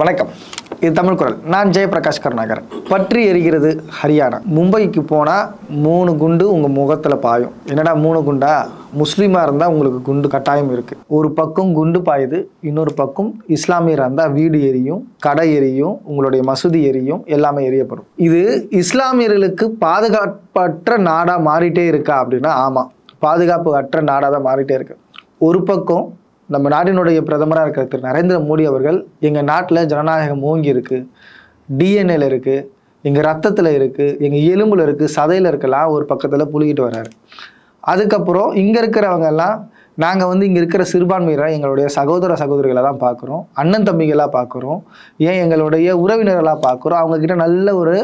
வணக்கம் இது தமிழ் குரல் நான் ஜெயபிரகாஷ் கருணாகர் பற்றி எரிகிறது ஹரியானா மும்பைக்கு போனால் மூணு குண்டு உங்கள் முகத்தில் பாயும் என்னடா மூணு குண்டா முஸ்லீமாக இருந்தால் உங்களுக்கு குண்டு கட்டாயம் இருக்குது ஒரு பக்கம் குண்டு பாயுது இன்னொரு பக்கம் இஸ்லாமியராக இருந்தால் வீடு எரியும் கடை எரியும் உங்களுடைய மசூதி எரியும் எல்லாமே எரியப்படும் இது இஸ்லாமியர்களுக்கு பாதுகாப்பற்ற நாடாக மாறிட்டே இருக்கா அப்படின்னா ஆமாம் பாதுகாப்பு அற்ற நாடாக தான் மாறிட்டே இருக்கு ஒரு பக்கம் நம்ம நாட்டினுடைய பிரதமராக இருக்கிற திரு நரேந்திர மோடி அவர்கள் எங்கள் நாட்டில் ஜனநாயகம் ஓங்கி இருக்குது டிஎன்ஏல இருக்குது எங்கள் ரத்தத்தில் இருக்குது எங்கள் எலும்பில் இருக்குது சதையில் இருக்கலாம் ஒரு பக்கத்தில் புழுகிட்டு வர்றாரு அதுக்கப்புறம் இங்கே இருக்கிறவங்கெல்லாம் நாங்கள் வந்து இங்கே இருக்கிற சிறுபான்மையினரை எங்களுடைய சகோதர சகோதரிகளை தான் பார்க்குறோம் அண்ணன் தம்பிகளாக பார்க்குறோம் ஏன் எங்களுடைய உறவினர்களாக பார்க்குறோம் அவங்கக்கிட்ட நல்ல ஒரு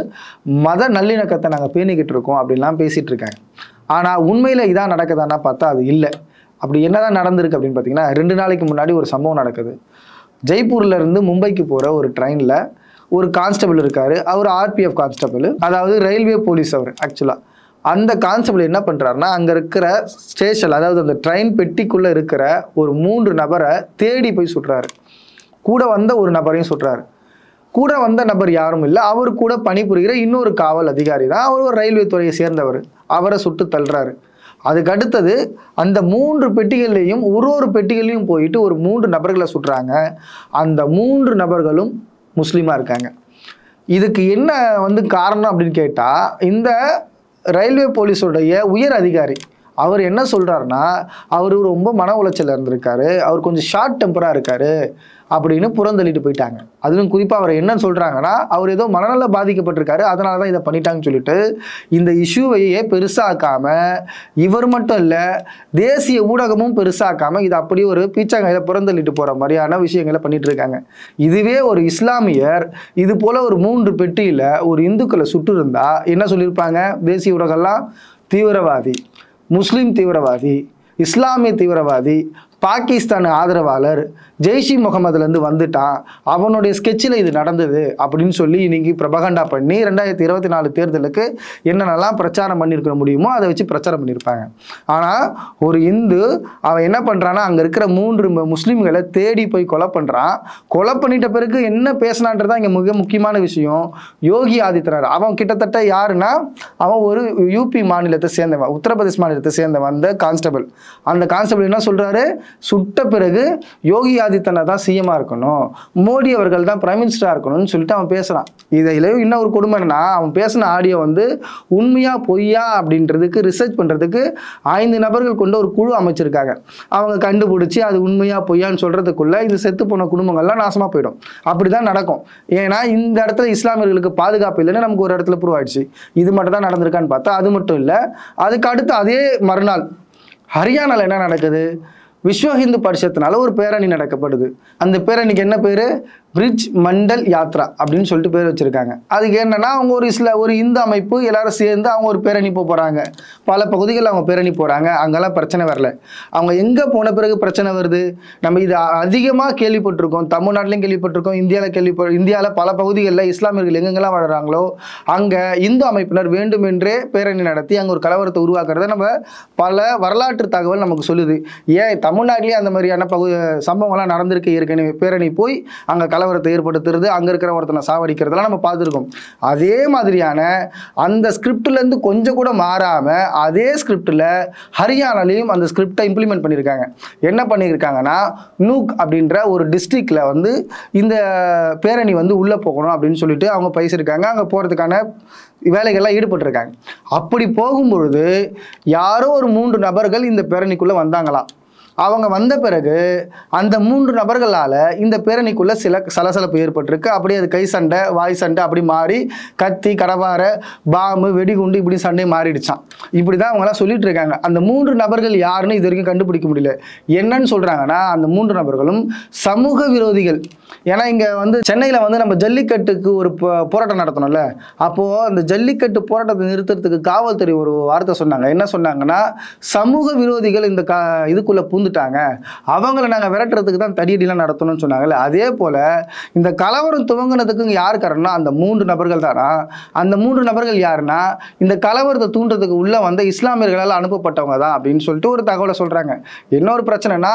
மத நல்லிணக்கத்தை நாங்கள் பேணிக்கிட்டு இருக்கோம் அப்படின்லாம் பேசிகிட்டு இருக்காங்க ஆனால் உண்மையில் இதான் நடக்குதான்னா பார்த்தா அது இல்லை அப்படி என்னதான் நடந்திருக்கு அப்படின்னு பார்த்தீங்கன்னா ரெண்டு நாளைக்கு முன்னாடி ஒரு சம்பவம் நடக்குது ஜெய்ப்பூர்ல இருந்து மும்பைக்கு போகிற ஒரு ட்ரெயினில் ஒரு கான்ஸ்டபிள் இருக்கார் அவர் ஆர்பிஎஃப் கான்ஸ்டபிள் அதாவது ரயில்வே போலீஸ் அவர் ஆக்சுவலாக அந்த கான்ஸ்டபிள் என்ன பண்ணுறாருன்னா அங்கே இருக்கிற ஸ்டேஷன் அதாவது அந்த ட்ரெயின் பெட்டிக்குள்ளே இருக்கிற ஒரு மூன்று நபரை தேடி போய் சுட்டுறாரு கூட வந்த ஒரு நபரையும் சுட்டுறாரு கூட வந்த நபர் யாரும் இல்லை அவர் கூட பணிபுரிகிற இன்னொரு காவல் அதிகாரி தான் அவர் ஒரு ரயில்வே துறையை சேர்ந்தவர் அவரை சுட்டு தள்ளுறாரு அதுக்கு அடுத்தது அந்த மூன்று பெட்டிகள்லேயும் ஒரு ஒரு பெட்டிகளையும் போயிட்டு ஒரு மூன்று நபர்களை சுட்டுறாங்க அந்த மூன்று நபர்களும் முஸ்லீமாக இருக்காங்க இதுக்கு என்ன வந்து காரணம் அப்படின்னு கேட்டால் இந்த ரயில்வே போலீஸுடைய உயர் அதிகாரி அவர் என்ன சொல்கிறாருன்னா அவர் ரொம்ப மன உளைச்சல் இருந்திருக்காரு அவர் கொஞ்சம் ஷார்ட் டெம்பராக இருக்கார் அப்படின்னு புறந்தள்ளிட்டு போயிட்டாங்க அதுவும் குறிப்பாக அவர் என்னன்னு சொல்கிறாங்கன்னா அவர் ஏதோ மனநல பாதிக்கப்பட்டிருக்காரு அதனால தான் இதை பண்ணிட்டாங்கன்னு சொல்லிட்டு இந்த இஷ்யூவையே பெருசாக்காமல் இவர் மட்டும் இல்லை தேசிய ஊடகமும் பெருசாக்காமல் இதை அப்படியே ஒரு பீச்சாங்கையில் புறந்தள்ளிட்டு போகிற மாதிரியான விஷயங்களை பண்ணிட்டு இருக்காங்க இதுவே ஒரு இஸ்லாமியர் இது போல் ஒரு மூன்று பெட்டியில் ஒரு இந்துக்களை சுட்டு இருந்தால் என்ன சொல்லியிருப்பாங்க தேசிய ஊடகம்லாம் தீவிரவாதி முஸ்லீம் தீவிரவாதி இஸ்லாமிய தீவிரவாதி பாகிஸ்தான் ஆதரவாளர் ஜெய்ஷி முகமதுலேருந்து வந்துட்டான் அவனுடைய ஸ்கெட்சில் இது நடந்தது அப்படின்னு சொல்லி இன்னைக்கு பிரபகண்டா பண்ணி ரெண்டாயிரத்தி இருபத்தி நாலு தேர்தலுக்கு என்னென்னலாம் பிரச்சாரம் பண்ணியிருக்க முடியுமோ அதை வச்சு பிரச்சாரம் பண்ணியிருப்பாங்க ஆனால் ஒரு இந்து அவன் என்ன பண்ணுறான்னா அங்கே இருக்கிற மூன்று முஸ்லீம்களை தேடி போய் கொலை பண்ணுறான் கொலை பண்ணிட்ட பிறகு என்ன பேசினான்றதான் இங்கே மிக முக்கியமான விஷயம் யோகி ஆதித்யநாத் அவன் கிட்டத்தட்ட யாருன்னா அவன் ஒரு யூபி மாநிலத்தை சேர்ந்தவன் உத்தரப்பிரதேஷ் மாநிலத்தை சேர்ந்தவன் அந்த கான்ஸ்டபிள் அந்த கான்ஸ்டபிள் என்ன சொல்கிறாரு சுட்ட பிறகு யோகி ஆதித்யநாத் தான் சிஎம்மாக இருக்கணும் மோடி அவர்கள் தான் பிரைம் மினிஸ்டராக இருக்கணும்னு சொல்லிட்டு அவன் பேசுகிறான் இதில் இன்னும் ஒரு கொடுமை என்னன்னா அவன் பேசின ஆடியோ வந்து உண்மையாக பொய்யா அப்படின்றதுக்கு ரிசர்ச் பண்ணுறதுக்கு ஐந்து நபர்கள் கொண்ட ஒரு குழு அமைச்சிருக்காங்க அவங்க கண்டுபிடிச்சி அது உண்மையாக பொய்யான்னு சொல்கிறதுக்குள்ளே இது செத்து போன குடும்பங்கள்லாம் நாசமாக போயிடும் அப்படி தான் நடக்கும் ஏன்னா இந்த இடத்துல இஸ்லாமியர்களுக்கு பாதுகாப்பு இல்லைன்னு நமக்கு ஒரு இடத்துல ப்ரூவ் ஆயிடுச்சு இது மட்டும் தான் நடந்திருக்கான்னு பார்த்தா அது மட்டும் இல்லை அதுக்கு அடுத்து அதே மறுநாள் ஹரியானாவில் என்ன நடக்குது விஸ்வ ஹிந்து பரிஷத்தினால ஒரு பேரணி நடக்கப்படுது அந்த பேரணிக்கு என்ன பேர் பிரிட்ஜ் மண்டல் யாத்ரா அப்படின்னு சொல்லிட்டு பேர் வச்சுருக்காங்க அதுக்கு என்னென்னா அவங்க ஒரு சில ஒரு இந்து அமைப்பு எல்லாரும் சேர்ந்து அவங்க ஒரு பேரணி போக போகிறாங்க பல பகுதிகளில் அவங்க பேரணி போகிறாங்க அங்கெல்லாம் பிரச்சனை வரல அவங்க எங்கே போன பிறகு பிரச்சனை வருது நம்ம இது அதிகமாக கேள்விப்பட்டிருக்கோம் தமிழ்நாட்டிலையும் கேள்விப்பட்டிருக்கோம் இந்தியாவில் கேள்விப்ப இந்தியாவில் பல பகுதிகளில் இஸ்லாமியர்கள் எங்கெங்கெல்லாம் வளர்கிறாங்களோ அங்கே இந்து அமைப்பினர் வேண்டுமென்றே பேரணி நடத்தி அங்கே ஒரு கலவரத்தை உருவாக்குறத நம்ம பல வரலாற்று தகவல் நமக்கு சொல்லுது ஏன் தமிழ்நாட்டிலேயே அந்த மாதிரியான பகு சம்பவங்கள்லாம் நடந்திருக்கு ஏற்கனவே பேரணி போய் அங்கே கலவரம் கலவரத்தை ஏற்படுத்துறது அங்கே இருக்கிற ஒருத்தனை சாவடிக்கிறதெல்லாம் நம்ம பார்த்துருக்கோம் அதே மாதிரியான அந்த ஸ்கிரிப்டிலேருந்து கொஞ்சம் கூட மாறாமல் அதே ஸ்கிரிப்டில் ஹரியானாலையும் அந்த ஸ்கிரிப்டை இம்ப்ளிமெண்ட் பண்ணியிருக்காங்க என்ன பண்ணியிருக்காங்கன்னா நூக் அப்படின்ற ஒரு டிஸ்ட்ரிக்டில் வந்து இந்த பேரணி வந்து உள்ளே போகணும் அப்படின்னு சொல்லிட்டு அவங்க பைசிருக்காங்க அங்கே போகிறதுக்கான வேலைகள்லாம் ஈடுபட்டிருக்காங்க அப்படி போகும்பொழுது யாரோ ஒரு மூன்று நபர்கள் இந்த பேரணிக்குள்ளே வந்தாங்களாம் அவங்க வந்த பிறகு அந்த மூன்று நபர்களால் இந்த பேரணிக்குள்ளே சில சலசலப்பு ஏற்பட்டிருக்கு அப்படியே அது கை சண்டை வாய் சண்டை அப்படி மாறி கத்தி கடவாரை பாம்பு வெடிகுண்டு இப்படி சண்டை மாறிடுச்சான் இப்படி தான் அவங்களாம் சொல்லிட்டு இருக்காங்க அந்த மூன்று நபர்கள் யாருன்னு இது வரைக்கும் கண்டுபிடிக்க முடியல என்னன்னு சொல்கிறாங்கன்னா அந்த மூன்று நபர்களும் சமூக விரோதிகள் ஏன்னா இங்கே வந்து சென்னையில் வந்து நம்ம ஜல்லிக்கட்டுக்கு ஒரு போராட்டம் நடத்தணும்ல அப்போது அந்த ஜல்லிக்கட்டு போராட்டத்தை நிறுத்துறதுக்கு காவல்துறை ஒரு வார்த்தை சொன்னாங்க என்ன சொன்னாங்கன்னா சமூக விரோதிகள் இந்த கா இதுக்குள்ளே புந்து பூந்துட்டாங்க அவங்கள நாங்கள் விரட்டுறதுக்கு தான் தடியடிலாம் நடத்தணும்னு சொன்னாங்கல்ல அதே போல் இந்த கலவரம் துவங்கினதுக்கு யார் காரணம்னா அந்த மூன்று நபர்கள் தானா அந்த மூன்று நபர்கள் யாருன்னா இந்த கலவரத்தை தூண்டுறதுக்கு உள்ளே வந்த இஸ்லாமியர்களால் அனுப்பப்பட்டவங்க தான் அப்படின்னு சொல்லிட்டு ஒரு தகவலை சொல்கிறாங்க இன்னொரு பிரச்சனைனா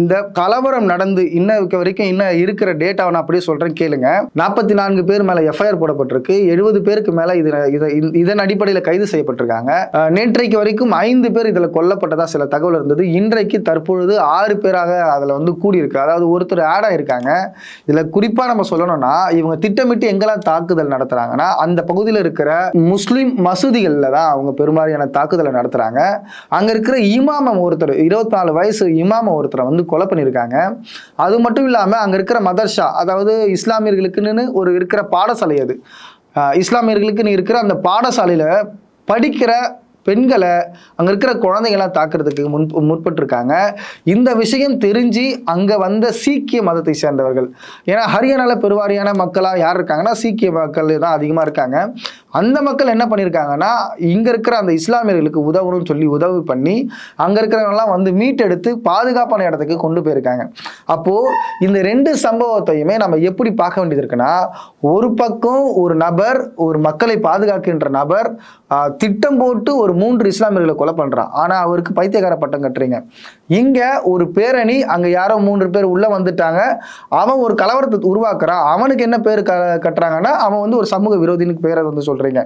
இந்த கலவரம் நடந்து இன்ன வரைக்கும் இன்னும் இருக்கிற டேட்டாவை நான் அப்படியே சொல்கிறேன் கேளுங்க நாற்பத்தி நான்கு பேர் மேலே எஃப்ஐஆர் போடப்பட்டிருக்கு எழுபது பேருக்கு மேலே இது இதன் அடிப்படையில் கைது செய்யப்பட்டிருக்காங்க நேற்றைக்கு வரைக்கும் ஐந்து பேர் இதில் கொல்லப்பட்டதாக சில தகவல் இருந்தது இன்றைக்கு தற்போது இப்பொழுது ஆறு பேராக அதில் வந்து கூடியிருக்கு அதாவது ஒருத்தர் ஆட் ஆகிருக்காங்க இதில் குறிப்பாக நம்ம சொல்லணும்னா இவங்க திட்டமிட்டு எங்கெல்லாம் தாக்குதல் நடத்துகிறாங்கன்னா அந்த பகுதியில் இருக்கிற முஸ்லீம் மசூதிகளில் தான் அவங்க பெரும்பாலான தாக்குதலை நடத்துகிறாங்க அங்கே இருக்கிற இமாமம் ஒருத்தர் இருபத்தாலு வயசு இமாமம் ஒருத்தரை வந்து கொலை பண்ணியிருக்காங்க அது மட்டும் இல்லாமல் அங்கே இருக்கிற மதர்ஷா அதாவது இஸ்லாமியர்களுக்குன்னு ஒரு இருக்கிற பாடசாலை அது இஸ்லாமியர்களுக்குன்னு இருக்கிற அந்த பாடசாலையில் படிக்கிற பெண்களை அங்கே இருக்கிற குழந்தைகள்லாம் தாக்குறதுக்கு முன் முற்பட்டிருக்காங்க இந்த விஷயம் தெரிஞ்சு அங்கே வந்த சீக்கிய மதத்தை சேர்ந்தவர்கள் ஏன்னா ஹரியானாவில் பெருவாரியான மக்களாக யார் இருக்காங்கன்னா சீக்கிய மக்கள் தான் அதிகமாக இருக்காங்க அந்த மக்கள் என்ன பண்ணியிருக்காங்கன்னா இங்கே இருக்கிற அந்த இஸ்லாமியர்களுக்கு உதவணும்னு சொல்லி உதவி பண்ணி அங்கே இருக்கிறவங்கலாம் வந்து மீட்டெடுத்து பாதுகாப்பான இடத்துக்கு கொண்டு போயிருக்காங்க அப்போது இந்த ரெண்டு சம்பவத்தையுமே நம்ம எப்படி பார்க்க வேண்டியது இருக்குன்னா ஒரு பக்கம் ஒரு நபர் ஒரு மக்களை பாதுகாக்கின்ற நபர் திட்டம் போட்டு ஒரு மூன்று இஸ்லாமியர்களை கொலை பண்ணுறான் ஆனால் அவருக்கு பைத்தியக்கார பட்டம் கட்டுறீங்க இங்கே ஒரு பேரணி அங்கே யாரோ மூன்று பேர் உள்ளே வந்துட்டாங்க அவன் ஒரு கலவரத்தை உருவாக்குறான் அவனுக்கு என்ன பேர் க கட்டுறாங்கன்னா அவன் வந்து ஒரு சமூக விரோதின்னு பேரை வந்து சொல்கிறான் சொல்றீங்க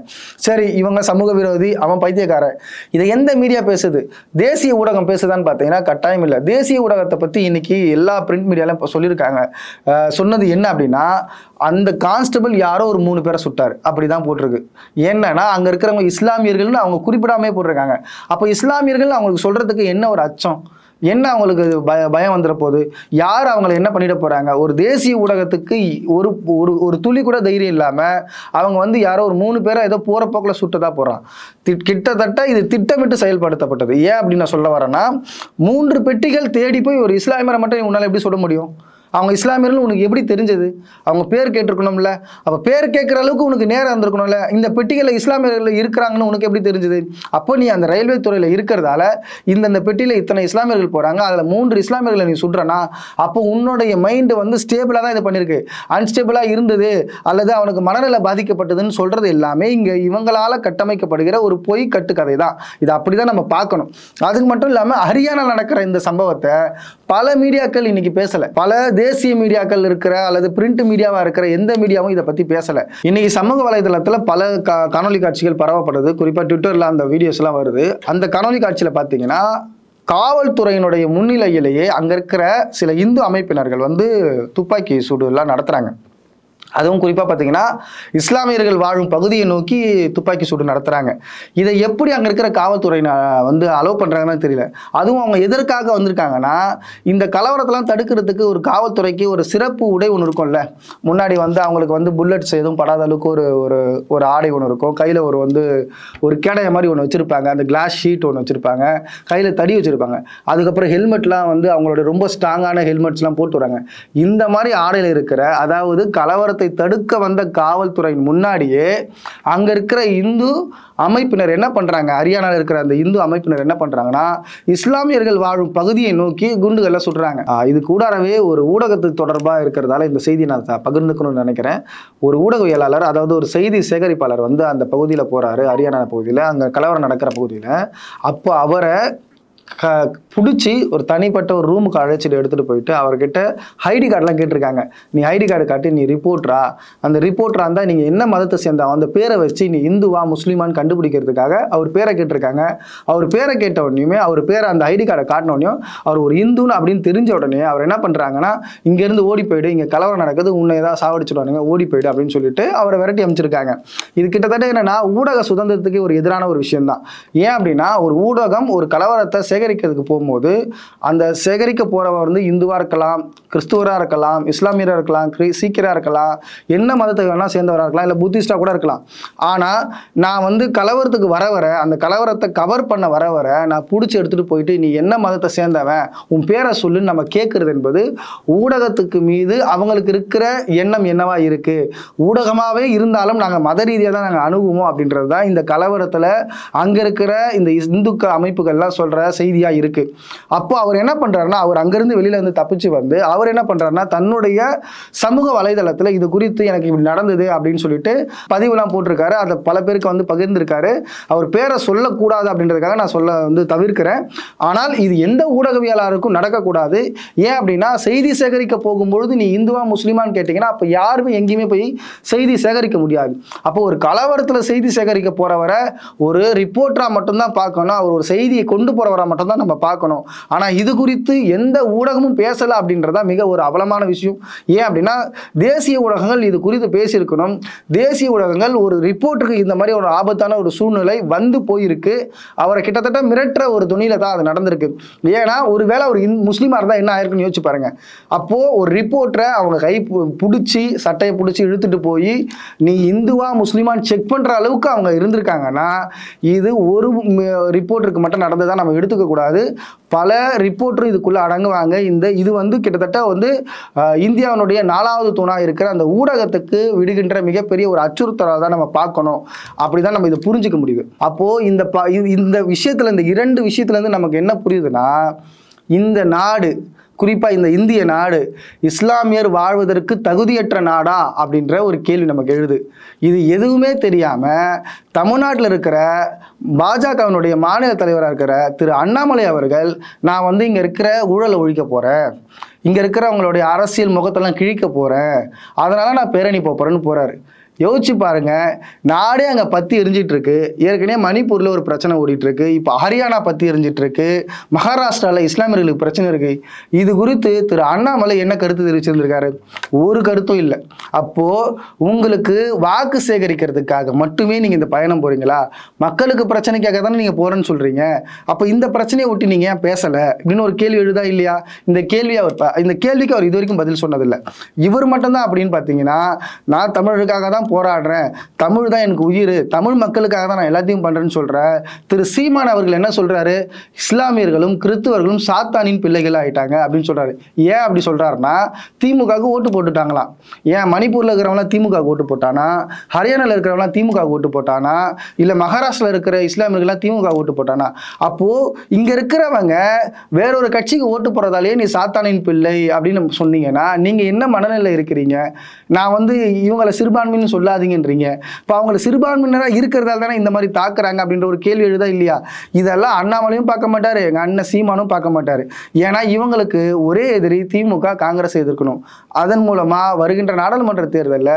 சரி இவங்க சமூக விரோதி அவன் பைத்தியக்காரன் இதை எந்த மீடியா பேசுது தேசிய ஊடகம் பேசுதான்னு பார்த்தீங்கன்னா கட்டாயம் இல்லை தேசிய ஊடகத்தை பற்றி இன்னைக்கு எல்லா பிரிண்ட் மீடியாலும் இப்போ சொல்லியிருக்காங்க சொன்னது என்ன அப்படின்னா அந்த கான்ஸ்டபிள் யாரோ ஒரு மூணு பேரை சுட்டார் அப்படி தான் போட்டிருக்கு என்னன்னா அங்கே இருக்கிறவங்க இஸ்லாமியர்கள்னு அவங்க குறிப்பிடாமே போட்டிருக்காங்க அப்போ இஸ்லாமியர்கள் அவங்களுக்கு சொல்கிறதுக்கு என்ன ஒரு அச்சம் என்ன அவங்களுக்கு பய பயம் வந்துட போகுது யார் அவங்கள என்ன பண்ணிட போகிறாங்க ஒரு தேசிய ஊடகத்துக்கு ஒரு ஒரு ஒரு துளி கூட தைரியம் இல்லாமல் அவங்க வந்து யாரோ ஒரு மூணு பேரை ஏதோ போகிற போக்கில் சுட்டதாக போகிறான் கிட்டத்தட்ட இது திட்டமிட்டு செயல்படுத்தப்பட்டது ஏன் அப்படின்னு நான் சொல்ல வரேன்னா மூன்று பெட்டிகள் தேடி போய் ஒரு இஸ்லாமியரை மட்டும் உன்னால் எப்படி சொல்ல முடியும் அவங்க இஸ்லாமியர்கள் உனக்கு எப்படி தெரிஞ்சது அவங்க பேர் கேட்டிருக்கணும்ல அப்போ பேர் கேட்குற அளவுக்கு உனக்கு நேரம் இருந்திருக்கணும்ல இந்த பெட்டிகளில் இஸ்லாமியர்கள் இருக்கிறாங்கன்னு உனக்கு எப்படி தெரிஞ்சது அப்போ நீ அந்த ரயில்வே துறையில் இருக்கிறதால இந்தந்த பெட்டியில் இத்தனை இஸ்லாமியர்கள் போகிறாங்க அதில் மூன்று இஸ்லாமியர்களை நீ சுடுறனா அப்போ உன்னுடைய மைண்டு வந்து ஸ்டேபிளாக தான் இது பண்ணியிருக்கு அன்ஸ்டேபிளாக இருந்தது அல்லது அவனுக்கு மனநிலை பாதிக்கப்பட்டதுன்னு சொல்கிறது எல்லாமே இங்கே இவங்களால் கட்டமைக்கப்படுகிற ஒரு பொய் கட்டுக்கதை தான் இதை அப்படி தான் நம்ம பார்க்கணும் அதுக்கு மட்டும் இல்லாமல் ஹரியானா நடக்கிற இந்த சம்பவத்தை பல மீடியாக்கள் இன்னைக்கு பேசலை பல தேசிய மீடியாக்கள் இருக்கிற அல்லது பிரிண்ட் மீடியாவாக இருக்கிற எந்த மீடியாவும் இதை பற்றி பேசலை இன்னைக்கு சமூக வலைதளத்தில் பல காணொலி காட்சிகள் பரவப்படுது குறிப்பாக ட்விட்டரில் அந்த வீடியோஸ்லாம் வருது அந்த காணொலி காட்சியில் பார்த்தீங்கன்னா காவல்துறையினுடைய முன்னிலையிலேயே அங்கே இருக்கிற சில இந்து அமைப்பினர்கள் வந்து துப்பாக்கி சூடு எல்லாம் நடத்துகிறாங்க அதுவும் குறிப்பாக பார்த்தீங்கன்னா இஸ்லாமியர்கள் வாழும் பகுதியை நோக்கி துப்பாக்கி சூடு நடத்துகிறாங்க இதை எப்படி அங்கே இருக்கிற காவல்துறை வந்து அலோவ் பண்ணுறாங்கன்னு தெரியல அதுவும் அவங்க எதற்காக வந்திருக்காங்கன்னா இந்த கலவரத்தெல்லாம் தடுக்கிறதுக்கு ஒரு காவல்துறைக்கு ஒரு சிறப்பு உடை ஒன்று இருக்கும்ல முன்னாடி வந்து அவங்களுக்கு வந்து புல்லட்ஸ் எதுவும் படாத அளவுக்கு ஒரு ஒரு ஒரு ஆடை ஒன்று இருக்கும் கையில் ஒரு வந்து ஒரு கேடைய மாதிரி ஒன்று வச்சுருப்பாங்க அந்த கிளாஸ் ஷீட் ஒன்று வச்சுருப்பாங்க கையில் தடி வச்சுருப்பாங்க அதுக்கப்புறம் ஹெல்மெட்லாம் வந்து அவங்களோட ரொம்ப ஸ்ட்ராங்கான ஹெல்மெட்ஸ்லாம் போட்டு வராங்க இந்த மாதிரி ஆடையில் இருக்கிற அதாவது கலவரத்தை விவகாரத்தை தடுக்க வந்த காவல்துறையின் முன்னாடியே அங்கே இருக்கிற இந்து அமைப்பினர் என்ன பண்ணுறாங்க ஹரியானாவில் இருக்கிற அந்த இந்து அமைப்பினர் என்ன பண்ணுறாங்கன்னா இஸ்லாமியர்கள் வாழும் பகுதியை நோக்கி குண்டுகளை சுடுறாங்க இது கூடாரவே ஒரு ஊடகத்து தொடர்பாக இருக்கிறதால இந்த செய்தி நான் பகிர்ந்துக்கணும்னு நினைக்கிறேன் ஒரு ஊடகவியலாளர் அதாவது ஒரு செய்தி சேகரிப்பாளர் வந்து அந்த பகுதியில் போகிறாரு ஹரியானா பகுதியில் அங்கே கலவரம் நடக்கிற பகுதியில் அப்போ அவரை க பிடிச்சி ஒரு தனிப்பட்ட ஒரு ரூமுக்கு அழைச்சிட்டு எடுத்துகிட்டு போயிட்டு அவர்கிட்ட ஐடி கார்டெலாம் கேட்டிருக்காங்க நீ ஐடி கார்டு காட்டி நீ ரிப்போர்ட்ரா அந்த ரிப்போர்ட்டராக இருந்தால் நீங்கள் என்ன மதத்தை சேர்ந்த அந்த பேரை வச்சு நீ இந்துவா முஸ்லீமான்னு கண்டுபிடிக்கிறதுக்காக அவர் பேரை கேட்டிருக்காங்க அவர் பேரை கேட்ட உடனேயுமே அவர் பேரை அந்த ஐடி கார்டை காட்டினோடனையும் அவர் ஒரு இந்துன்னு அப்படின்னு தெரிஞ்ச உடனே அவர் என்ன பண்ணுறாங்கன்னா இங்கேருந்து ஓடி போயிடு இங்கே கலவரம் நடக்குது உன்னை ஏதாவது சாவடிச்சுடுவானுங்க ஓடி போயிடு அப்படின்னு சொல்லிட்டு அவரை விரட்டி அமைச்சிருக்காங்க இது கிட்டத்தட்ட என்னென்னா ஊடக சுதந்திரத்துக்கு ஒரு எதிரான ஒரு விஷயம் தான் ஏன் அப்படின்னா ஒரு ஊடகம் ஒரு கலவரத்தை சேகரிக்கிறதுக்கு போகும்போது அந்த சேகரிக்க போகிறவன் வந்து இந்துவாக இருக்கலாம் கிறிஸ்துவராக இருக்கலாம் இஸ்லாமியராக இருக்கலாம் கிறி சீக்கியராக இருக்கலாம் என்ன மதத்தை வேணால் சேர்ந்தவராக இருக்கலாம் இல்லை புத்திஸ்டாக கூட இருக்கலாம் ஆனால் நான் வந்து கலவரத்துக்கு வர வர அந்த கலவரத்தை கவர் பண்ண வர வர நான் பிடிச்சி எடுத்துகிட்டு போயிட்டு நீ என்ன மதத்தை சேர்ந்தவன் உன் பேரை சொல்லுன்னு நம்ம கேட்குறது என்பது ஊடகத்துக்கு மீது அவங்களுக்கு இருக்கிற எண்ணம் என்னவா இருக்குது ஊடகமாகவே இருந்தாலும் நாங்கள் மத ரீதியாக தான் நாங்கள் அணுகுவோம் அப்படின்றது தான் இந்த கலவரத்தில் அங்கே இருக்கிற இந்த இந்துக்கள் அமைப்புகள்லாம் சொல்கிற செய்தியா இருக்குது அப்போ அவர் என்ன பண்ணுறாருன்னா அவர் அங்கிருந்து வெளியில வந்து தப்பிச்சு வந்து அவர் என்ன பண்றாருன்னா தன்னுடைய சமூக வலைதளத்தில் இது குறித்து எனக்கு இப்படி நடந்தது அப்படின்னு சொல்லிட்டு எல்லாம் போட்டிருக்காரு அதை பல பேருக்கு வந்து பகிர்ந்திருக்காரு அவர் பேரை சொல்லக்கூடாது அப்படின்றதுக்காக நான் சொல்ல வந்து தவிர்க்கிறேன் ஆனால் இது எந்த ஊடகவியலாருக்கும் நடக்கக்கூடாது ஏன் அப்படின்னா செய்தி சேகரிக்க போகும்பொழுது நீ இந்துவா முஸ்லீமான்னு கேட்டீங்கன்னா அப்போ யாருமே எங்கேயுமே போய் செய்தி சேகரிக்க முடியாது அப்போ ஒரு கலவரத்தில் செய்தி சேகரிக்க போறவரை ஒரு ரிப்போர்ட்டராக மட்டும்தான் பார்க்கணும் அவர் ஒரு செய்தியை கொண்டு போறவரா மட்டும் மட்டும் தான் நம்ம பார்க்கணும் ஆனால் இது குறித்து எந்த ஊடகமும் பேசலை அப்படின்றதா மிக ஒரு அவலமான விஷயம் ஏன் அப்படின்னா தேசிய ஊடகங்கள் இது குறித்து பேசியிருக்கணும் தேசிய ஊடகங்கள் ஒரு ரிப்போர்ட்டுக்கு இந்த மாதிரி ஒரு ஆபத்தான ஒரு சூழ்நிலை வந்து போயிருக்கு அவரை கிட்டத்தட்ட மிரட்டுற ஒரு துணியில் தான் அது நடந்திருக்கு ஏன்னா ஒருவேளை ஒரு முஸ்லீமாக இருந்தால் என்ன ஆயிருக்குன்னு யோசிச்சு பாருங்கள் அப்போது ஒரு ரிப்போர்ட்டரை அவங்க கை பிடிச்சி சட்டையை பிடிச்சி இழுத்துட்டு போய் நீ இந்துவா முஸ்லீமான்னு செக் பண்ணுற அளவுக்கு அவங்க இருந்திருக்காங்கன்னா இது ஒரு ரிப்போர்ட்டருக்கு மட்டும் நடந்ததாக நம்ம எடுத்து கூடாது பல ரிப்போர்ட்டரும் இதுக்குள்ளே அடங்குவாங்க இந்த இது வந்து கிட்டத்தட்ட வந்து இந்தியாவினுடைய நாலாவது தூணாக இருக்கிற அந்த ஊடகத்துக்கு விடுகின்ற மிகப்பெரிய ஒரு அச்சுறுத்தலாக தான் நம்ம பார்க்கணும் அப்படி தான் நம்ம இதை புரிஞ்சிக்க முடியும் அப்போது இந்த ப இந்த விஷயத்துல இந்த இரண்டு விஷயத்துலேருந்து நமக்கு என்ன புரியுதுன்னா இந்த நாடு குறிப்பாக இந்த இந்திய நாடு இஸ்லாமியர் வாழ்வதற்கு தகுதியற்ற நாடா அப்படின்ற ஒரு கேள்வி நமக்கு எழுது இது எதுவுமே தெரியாமல் தமிழ்நாட்டில் இருக்கிற பாஜகவினுடைய மாநில தலைவராக இருக்கிற திரு அண்ணாமலை அவர்கள் நான் வந்து இங்கே இருக்கிற ஊழலை ஒழிக்க போகிறேன் இங்கே இருக்கிறவங்களுடைய அரசியல் முகத்தெல்லாம் கிழிக்க போகிறேன் அதனால் நான் பேரணி போகிறேன்னு போகிறாரு யோசிச்சு பாருங்க நாடே அங்கே பற்றி எரிஞ்சிட்டு இருக்கு ஏற்கனவே மணிப்பூரில் ஒரு பிரச்சனை ஓடிட்டு இருக்கு இப்போ ஹரியானா பற்றி எரிஞ்சிட்டு இருக்கு மகாராஷ்டிராவில் இஸ்லாமியர்களுக்கு பிரச்சனை இருக்கு இது குறித்து திரு அண்ணாமலை என்ன கருத்து தெரிவிச்சிருந்திருக்காரு ஒரு கருத்தும் இல்லை அப்போ உங்களுக்கு வாக்கு சேகரிக்கிறதுக்காக மட்டுமே நீங்கள் இந்த பயணம் போறீங்களா மக்களுக்கு பிரச்சனைக்காக தானே நீங்கள் போறேன்னு சொல்றீங்க அப்போ இந்த பிரச்சனையை ஒட்டி நீங்கள் ஏன் பேசலை அப்படின்னு ஒரு கேள்வி எழுதா இல்லையா இந்த கேள்வி அவர் இந்த கேள்விக்கு அவர் இது வரைக்கும் பதில் சொன்னதில்லை இவர் மட்டும்தான் அப்படின்னு பார்த்தீங்கன்னா நான் தமிழருக்காக தான் தான் போராடுறேன் தமிழ் தான் எனக்கு உயிர் தமிழ் மக்களுக்காக தான் நான் எல்லாத்தையும் பண்ணுறேன்னு சொல்கிறேன் திரு சீமான் அவர்கள் என்ன சொல்கிறாரு இஸ்லாமியர்களும் கிறித்துவர்களும் சாத்தானின் பிள்ளைகள் ஆகிட்டாங்க அப்படின்னு சொல்கிறாரு ஏன் அப்படி சொல்கிறாருன்னா திமுகவுக்கு ஓட்டு போட்டுட்டாங்களாம் ஏன் மணிப்பூரில் இருக்கிறவங்களாம் திமுக ஓட்டு போட்டானா ஹரியானாவில் இருக்கிறவங்களாம் திமுக ஓட்டு போட்டானா இல்லை மகாராஷ்டிரில் இருக்கிற இஸ்லாமியர்கள்லாம் திமுக ஓட்டு போட்டானா அப்போது இங்கே இருக்கிறவங்க வேறொரு கட்சிக்கு ஓட்டு போகிறதாலேயே நீ சாத்தானின் பிள்ளை அப்படின்னு சொன்னீங்கன்னா நீங்கள் என்ன மனநிலை இருக்கிறீங்க நான் வந்து இவங்களை சிறுபான்மைன்னு சொல்லாதீங்கன்றீங்க இப்போ அவங்களை சிறுபான்மையினராக இருக்கிறதால தானே இந்த மாதிரி தாக்குறாங்க அப்படின்ற ஒரு கேள்வி எழுதா இல்லையா இதெல்லாம் அண்ணாமலையும் பார்க்க மாட்டார் எங்கள் அண்ணன் சீமானும் பார்க்க மாட்டார் ஏன்னா இவங்களுக்கு ஒரே எதிரி திமுக காங்கிரஸ் எதிர்க்கணும் அதன் மூலமாக வருகின்ற நாடாளுமன்ற தேர்தலில்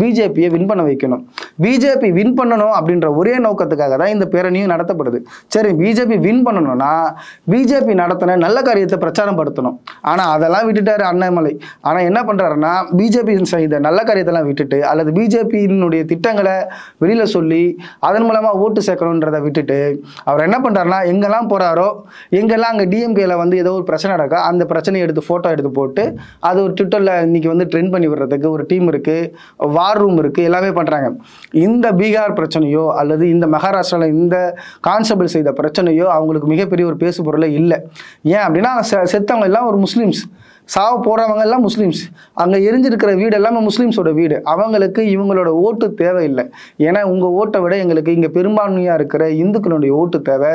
பிஜேபியை வின் பண்ண வைக்கணும் பிஜேபி வின் பண்ணணும் அப்படின்ற ஒரே நோக்கத்துக்காக தான் இந்த பேரணியும் நடத்தப்படுது சரி பிஜேபி வின் பண்ணணும்னா பிஜேபி நடத்தின நல்ல காரியத்தை பிரச்சாரம் படுத்தணும் ஆனால் அதெல்லாம் விட்டுட்டாரு அண்ணாமலை ஆனால் என்ன பண்ணுறாருன்னா பிஜேபி செய்த நல்ல காரியத்தெல்லாம் விட்டுட்டு அல்லது பிஜேபி பிஜேபியினுடைய திட்டங்களை வெளியில் சொல்லி அதன் மூலமாக ஓட்டு சேர்க்கணுன்றதை விட்டுட்டு அவர் என்ன பண்ணுறாருனா எங்கெல்லாம் போகிறாரோ எங்கெல்லாம் அங்கே டிஎம்கேல வந்து ஏதோ ஒரு பிரச்சனை நடக்கா அந்த பிரச்சனையை எடுத்து ஃபோட்டோ எடுத்து போட்டு அது ஒரு ட்விட்டரில் இன்றைக்கி வந்து ட்ரெண்ட் பண்ணி விடுறதுக்கு ஒரு டீம் இருக்குது வார் ரூம் இருக்குது எல்லாமே பண்ணுறாங்க இந்த பீகார் பிரச்சனையோ அல்லது இந்த மகாராஷ்டிராவில் இந்த கான்ஸ்டபிள் செய்த பிரச்சனையோ அவங்களுக்கு மிகப்பெரிய ஒரு பேசு பொருளே இல்லை ஏன் அப்படின்னா செத்தவங்க எல்லாம் ஒரு முஸ்லீம்ஸ் சாவு போகிறவங்க எல்லாம் முஸ்லீம்ஸ் அங்கே எரிஞ்சிருக்கிற வீடு எல்லாமே முஸ்லீம்ஸோட வீடு அவங்களுக்கு இவங்களோட ஓட்டு தேவையில்லை ஏன்னா உங்கள் ஓட்டை விட எங்களுக்கு இங்கே பெரும்பான்மையாக இருக்கிற இந்துக்களுடைய ஓட்டு தேவை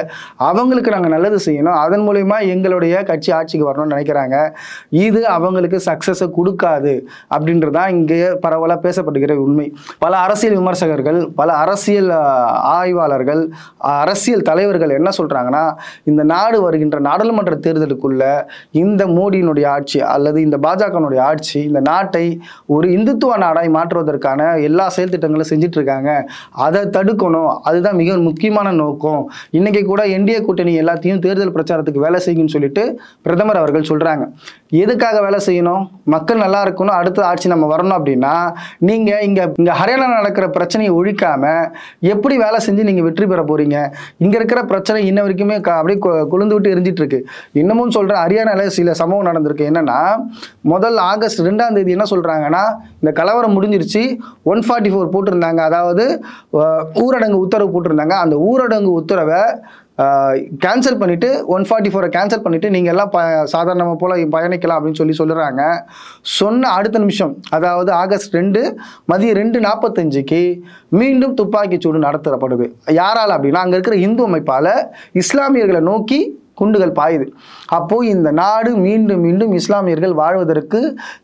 அவங்களுக்கு நாங்கள் நல்லது செய்யணும் அதன் மூலயமா எங்களுடைய கட்சி ஆட்சிக்கு வரணும்னு நினைக்கிறாங்க இது அவங்களுக்கு சக்ஸஸை கொடுக்காது அப்படின்றதான் இங்கே பரவலாக பேசப்படுகிற உண்மை பல அரசியல் விமர்சகர்கள் பல அரசியல் ஆய்வாளர்கள் அரசியல் தலைவர்கள் என்ன சொல்கிறாங்கன்னா இந்த நாடு வருகின்ற நாடாளுமன்ற தேர்தலுக்குள்ள இந்த மோடியினுடைய ஆட்சி அல்லது இந்த பாஜகனுடைய ஆட்சி இந்த நாட்டை ஒரு இந்துத்துவ நாடாய் மாற்றுவதற்கான எல்லா செயல் திட்டங்களும் செஞ்சுட்டு இருக்காங்க அதை தடுக்கணும் அதுதான் மிக முக்கியமான நோக்கம் இன்னைக்கு கூட என்டிஏ கூட்டணி எல்லாத்தையும் தேர்தல் பிரச்சாரத்துக்கு வேலை செய்யும் சொல்லிட்டு பிரதமர் அவர்கள் சொல்றாங்க எதுக்காக வேலை செய்யணும் மக்கள் நல்லா இருக்கணும் அடுத்த ஆட்சி நம்ம வரணும் அப்படின்னா நீங்க இங்க இங்க ஹரியானா நடக்கிற பிரச்சனையை ஒழிக்காம எப்படி வேலை செஞ்சு நீங்க வெற்றி பெற போறீங்க இங்க இருக்கிற பிரச்சனை இன்ன வரைக்குமே அப்படியே கொழுந்து விட்டு எரிஞ்சிட்டு இருக்கு இன்னமும் சொல்ற ஹரியானால சில சம்பவம் நடந்திருக்கு என்னன்னா பார்த்தீங்கன்னா முதல் ஆகஸ்ட் ரெண்டாம் தேதி என்ன சொல்கிறாங்கன்னா இந்த கலவரம் முடிஞ்சிருச்சு ஒன் ஃபார்ட்டி ஃபோர் போட்டிருந்தாங்க அதாவது ஊரடங்கு உத்தரவு போட்டிருந்தாங்க அந்த ஊரடங்கு உத்தரவை கேன்சல் பண்ணிவிட்டு ஒன் ஃபார்ட்டி ஃபோரை கேன்சல் பண்ணிவிட்டு நீங்கள் எல்லாம் ப சாதாரணமாக போல் பயணிக்கலாம் அப்படின்னு சொல்லி சொல்லுறாங்க சொன்ன அடுத்த நிமிஷம் அதாவது ஆகஸ்ட் ரெண்டு மதியம் ரெண்டு நாற்பத்தஞ்சுக்கு மீண்டும் துப்பாக்கிச்சூடு நடத்தப்படுது யாரால் அப்படின்னா அங்கே இருக்கிற இந்து அமைப்பால் இஸ்லாமியர்களை நோக்கி குண்டுகள் பாயுது அப்போது இந்த நாடு மீண்டும் மீண்டும் இஸ்லாமியர்கள் வாழ்வதற்கு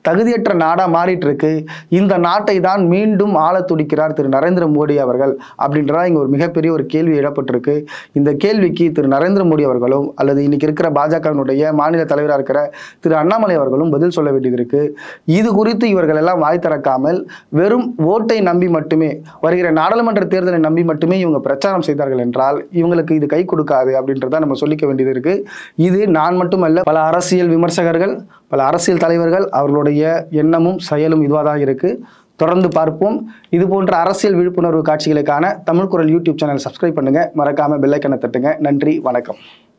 தகுதியற்ற நாடாக மாறிட்டு இருக்கு இந்த நாட்டை தான் மீண்டும் ஆள துடிக்கிறார் திரு நரேந்திர மோடி அவர்கள் அப்படின்றதா இங்கே ஒரு மிகப்பெரிய ஒரு கேள்வி எழப்பட்டிருக்கு இந்த கேள்விக்கு திரு நரேந்திர மோடி அவர்களும் அல்லது இன்னைக்கு இருக்கிற பாஜகவினுடைய மாநில தலைவராக இருக்கிற திரு அண்ணாமலை அவர்களும் பதில் சொல்ல வேண்டியது இருக்கு இது குறித்து இவர்கள் எல்லாம் வாய் திறக்காமல் வெறும் ஓட்டை நம்பி மட்டுமே வருகிற நாடாளுமன்ற தேர்தலை நம்பி மட்டுமே இவங்க பிரச்சாரம் செய்தார்கள் என்றால் இவங்களுக்கு இது கை கொடுக்காது அப்படின்றத நம்ம சொல்லிக்க வேண்டியது இருக்கு இது நான் மட்டுமல்ல பல அரசியல் விமர்சகர்கள் பல அரசியல் தலைவர்கள் அவர்களுடைய எண்ணமும் செயலும் இதுவாக தான் தொடர்ந்து பார்ப்போம் இது போன்ற அரசியல் விழிப்புணர்வு காட்சிகளுக்கான தமிழ் குரல் யூடியூப் சேனல் சப்ஸ்கிரைப் பண்ணுங்கள் மறக்காமல் பெல்லைக்கனை தட்டுங்க நன்றி வணக்கம்